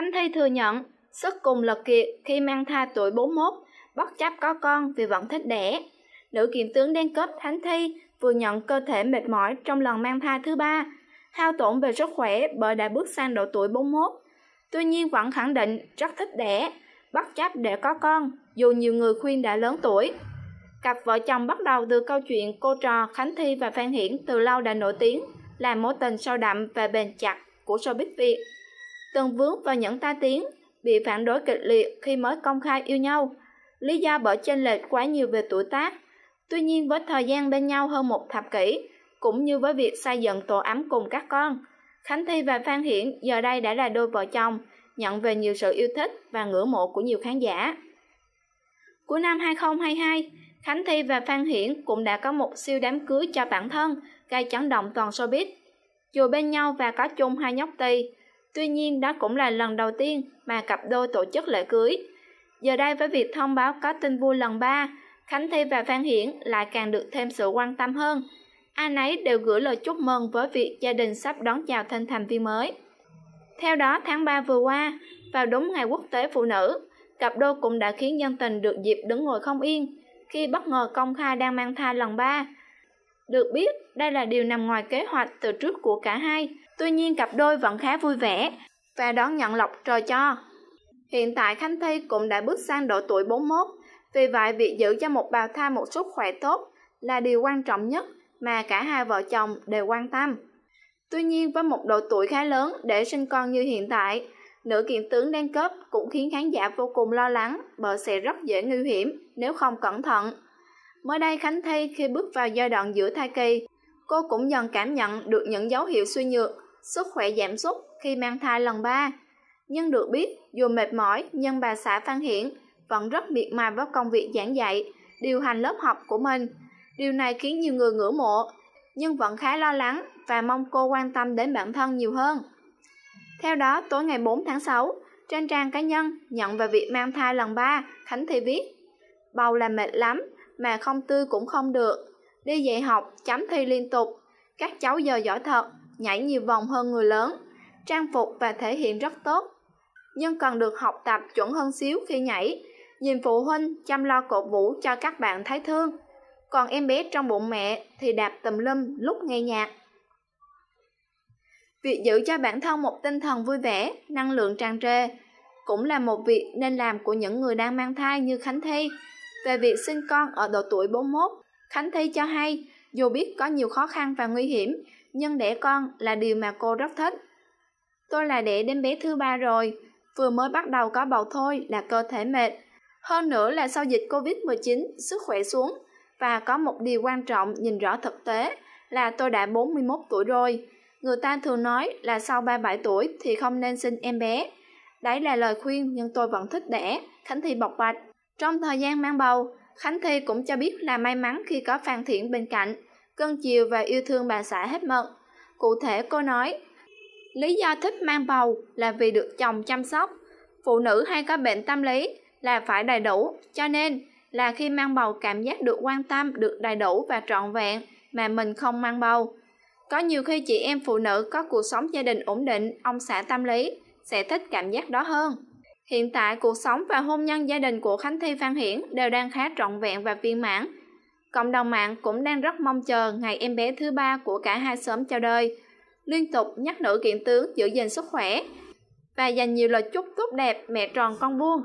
Khánh Thi thừa nhận, sức cùng lực kiệt khi mang thai tuổi 41, bất chấp có con vì vẫn thích đẻ. Nữ kiểm tướng đen cấp Khánh Thi vừa nhận cơ thể mệt mỏi trong lần mang thai thứ ba, hao tổn về sức khỏe bởi đã bước sang độ tuổi 41. Tuy nhiên vẫn khẳng định rất thích đẻ, bất chấp để có con, dù nhiều người khuyên đã lớn tuổi. Cặp vợ chồng bắt đầu từ câu chuyện cô trò Khánh Thi và Phan Hiển từ lâu đã nổi tiếng là mối tình sâu đậm và bền chặt của showbiz Việt từng vướng vào những ta tiếng, bị phản đối kịch liệt khi mới công khai yêu nhau. Lý do bởi chênh lệch quá nhiều về tuổi tác. Tuy nhiên với thời gian bên nhau hơn một thập kỷ, cũng như với việc xây dựng tổ ấm cùng các con, Khánh Thi và Phan Hiển giờ đây đã là đôi vợ chồng, nhận về nhiều sự yêu thích và ngưỡng mộ của nhiều khán giả. Cuối năm 2022, Khánh Thi và Phan Hiển cũng đã có một siêu đám cưới cho bản thân, gây chấn động toàn showbiz. Dù bên nhau và có chung hai nhóc ti, Tuy nhiên đó cũng là lần đầu tiên mà cặp đôi tổ chức lễ cưới. Giờ đây với việc thông báo có tin vui lần 3, Khánh Thi và Phan Hiển lại càng được thêm sự quan tâm hơn. Ai nấy đều gửi lời chúc mừng với việc gia đình sắp đón chào thân thành viên mới. Theo đó, tháng 3 vừa qua, vào đúng ngày quốc tế phụ nữ, cặp đôi cũng đã khiến dân tình được dịp đứng ngồi không yên khi bất ngờ công khai đang mang thai lần 3. Được biết, đây là điều nằm ngoài kế hoạch từ trước của cả hai, Tuy nhiên cặp đôi vẫn khá vui vẻ và đón nhận lọc trò cho. Hiện tại Khánh Thi cũng đã bước sang độ tuổi 41, vì vậy việc giữ cho một bào thai một sức khỏe tốt là điều quan trọng nhất mà cả hai vợ chồng đều quan tâm. Tuy nhiên với một độ tuổi khá lớn để sinh con như hiện tại, nữ kiện tướng đang cấp cũng khiến khán giả vô cùng lo lắng bởi sẽ rất dễ nguy hiểm nếu không cẩn thận. Mới đây Khánh Thi khi bước vào giai đoạn giữa thai kỳ, cô cũng dần cảm nhận được những dấu hiệu suy nhược sức khỏe giảm sút khi mang thai lần 3. Nhưng được biết, dù mệt mỏi nhưng bà xã Phan Hiển vẫn rất miệt mài với công việc giảng dạy, điều hành lớp học của mình. Điều này khiến nhiều người ngưỡng mộ, nhưng vẫn khá lo lắng và mong cô quan tâm đến bản thân nhiều hơn. Theo đó, tối ngày 4 tháng 6, trên trang cá nhân nhận về việc mang thai lần 3, Khánh Thi viết Bầu là mệt lắm, mà không tư cũng không được. Đi dạy học, chấm thi liên tục. Các cháu giờ giỏi thật, nhảy nhiều vòng hơn người lớn trang phục và thể hiện rất tốt nhưng cần được học tập chuẩn hơn xíu khi nhảy nhìn phụ huynh chăm lo cổ vũ cho các bạn thấy thương còn em bé trong bụng mẹ thì đạp tùm lum lúc nghe nhạc việc giữ cho bản thân một tinh thần vui vẻ năng lượng tràn trề cũng là một việc nên làm của những người đang mang thai như khánh thi về việc sinh con ở độ tuổi 41 khánh thi cho hay dù biết có nhiều khó khăn và nguy hiểm nhưng đẻ con là điều mà cô rất thích tôi là đẻ đến bé thứ ba rồi vừa mới bắt đầu có bầu thôi là cơ thể mệt hơn nữa là sau dịch covid 19 sức khỏe xuống và có một điều quan trọng nhìn rõ thực tế là tôi đã 41 tuổi rồi. Người ta thường nói là sau 37 tuổi thì không nên sinh em bé. Đấy là lời khuyên nhưng tôi vẫn thích đẻ, Khánh Thi bộc bạch. Trong thời gian mang bầu, Khánh Thi cũng cho biết là may mắn khi có Phan Thiện bên cạnh cưng chiều và yêu thương bà xã hết mận. Cụ thể cô nói, lý do thích mang bầu là vì được chồng chăm sóc. Phụ nữ hay có bệnh tâm lý là phải đầy đủ, cho nên là khi mang bầu cảm giác được quan tâm, được đầy đủ và trọn vẹn mà mình không mang bầu. Có nhiều khi chị em phụ nữ có cuộc sống gia đình ổn định, ông xã tâm lý sẽ thích cảm giác đó hơn. Hiện tại cuộc sống và hôn nhân gia đình của Khánh Thi phan Hiển đều đang khá trọn vẹn và viên mãn cộng đồng mạng cũng đang rất mong chờ ngày em bé thứ ba của cả hai sớm chào đời liên tục nhắc nữ kiện tướng giữ gìn sức khỏe và dành nhiều lời chúc tốt đẹp mẹ tròn con vuông